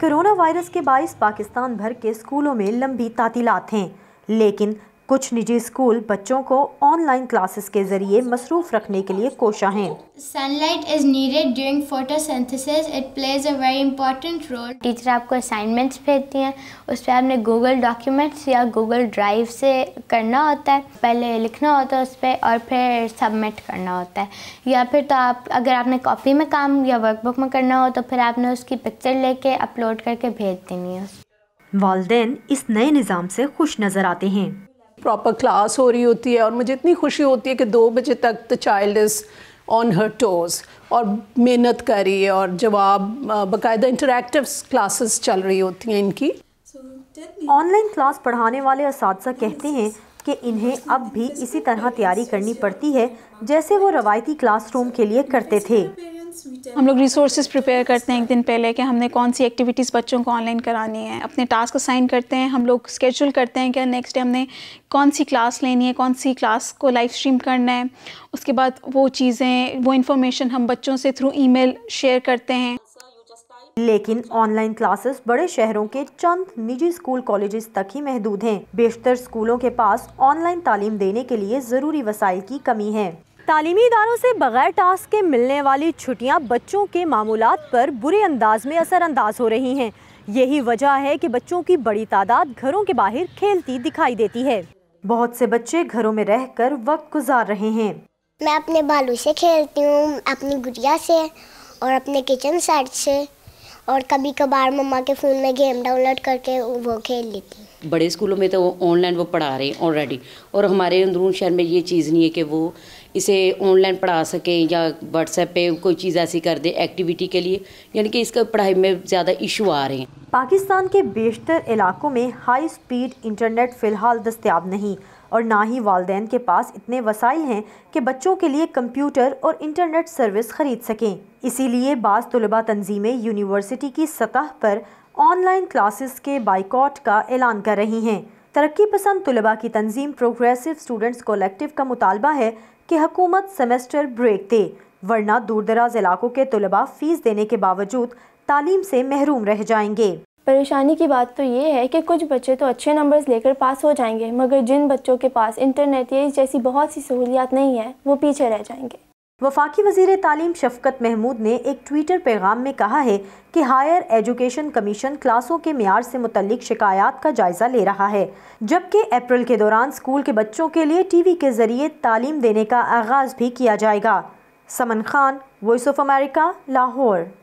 corona virus کے باعث پاکستان بھر کے اسکولوں میں لمبی تعطیلات ہیں لیکن کچھ نجی اسکول بچوں کو آن لائن کلاسز کے ذریعے مصروف رکھنے کے لیے کوشاں ہیں سن لائٹ ڈیورنگ بھیجتی ہیں اس پہ آپ نے گوگل ڈاکیومنٹس یا گوگل ڈرائیو سے کرنا ہوتا ہے پہلے لکھنا ہوتا ہے اس پہ اور پھر سبمٹ کرنا ہوتا ہے یا پھر تو آپ اگر آپ نے کاپی میں کام یا ورک بک میں کرنا ہو تو پھر آپ نے اس کی پکچر لے کے اپلوڈ کر کے بھیج دینی ہے والدین اس نئے نظام سے خوش نظر آتے ہیں پراپر کلاس ہو رہی ہوتی ہے اور مجھے اتنی خوشی ہوتی ہے کہ دو بجے تک the child is on Hare toes اور محنت کر رہی ہے اور جواب باقاعدہ انٹریکٹو کلاسز چل رہی ہوتی ہیں ان کی آن لائن کلاس پڑھانے والے اساتذہ کہتے ہیں کہ انہیں اب بھی اسی طرح تیاری کرنی پڑتی ہے جیسے وہ روایتی کلاس روم کے لیے کرتے تھے ہم لوگ ریسورسز پریپیئر کرتے ہیں ایک دن پہلے کہ ہم نے کون سی ایکٹیویٹیز بچوں کو آن لائن کرانی ہے اپنے ٹاسک اسائن کرتے ہیں ہم لوگ اسکیجول کرتے ہیں کہ نیکسٹ ڈے ہم نے کون سی کلاس لینی ہے کون سی کلاس کو لائف اسٹریم کرنا ہے اس کے بعد وہ چیزیں وہ انفارمیشن ہم بچوں سے تھرو ای میل شیئر کرتے ہیں لیکن آن لائن کلاسز بڑے شہروں کے چند نجی اسکول کالجز تک ہی محدود ہیں بیشتر اسکولوں کے پاس آن لائن تعلیم دینے کے لیے ضروری وسائل کی کمی ہے تعلیمی اداروں سے بغیر ٹاسک کے ملنے والی چھٹیاں بچوں کے معمولات پر برے انداز میں اثر انداز ہو رہی ہیں یہی وجہ ہے کہ بچوں کی بڑی تعداد گھروں کے باہر کھیلتی دکھائی دیتی ہے بہت سے بچے گھروں میں رہ کر وقت گزار رہے ہیں میں اپنے بالوں سے کھیلتی ہوں اپنی گڑیا سے اور اپنے کچن سیٹ سے اور کبھی کبھار مما کے فون میں گیم ڈاؤن لوڈ کر کے وہ کھیل لیتی ہوں بڑے اسکولوں میں تو وہ آن لائن وہ پڑھا رہے ہیں آلریڈی اور ہمارے اندرون شہر میں یہ چیز نہیں ہے کہ وہ اسے آن لائن پڑھا سکیں یا واٹس ایپ پہ کوئی چیز ایسی کر دے ایکٹیویٹی کے لیے یعنی کہ اس کا پڑھائی میں زیادہ ایشو آ رہے ہیں پاکستان کے بیشتر علاقوں میں ہائی سپیڈ انٹرنیٹ فی الحال دستیاب نہیں اور نہ ہی والدین کے پاس اتنے وسائل ہیں کہ بچوں کے لیے کمپیوٹر اور انٹرنیٹ سروس خرید سکیں اسی لیے بعض طلباء تنظیمیں یونیورسٹی کی سطح پر آن لائن کلاسز کے بائیکاٹ کا اعلان کر رہی ہیں ترقی پسند طلباء کی تنظیم پروگریسو اسٹوڈنٹس کولیکٹیو کا مطالبہ ہے کہ حکومت سیمسٹر بریک دے ورنہ دور دراز علاقوں کے طلباء فیس دینے کے باوجود تعلیم سے محروم رہ جائیں گے پریشانی کی بات تو یہ ہے کہ کچھ بچے تو اچھے نمبرز لے کر پاس ہو جائیں گے مگر جن بچوں کے پاس انٹرنیٹ یا اس جیسی بہت سی سہولیات نہیں ہیں وہ پیچھے رہ جائیں گے وفاقی وزیر تعلیم شفقت محمود نے ایک ٹویٹر پیغام میں کہا ہے کہ ہائر ایجوکیشن کمیشن کلاسوں کے معیار سے متعلق شکایات کا جائزہ لے رہا ہے جبکہ اپریل کے دوران سکول کے بچوں کے لیے ٹی وی کے ذریعے تعلیم دینے کا آغاز بھی کیا جائے گا Saman Khan voice of America Lahore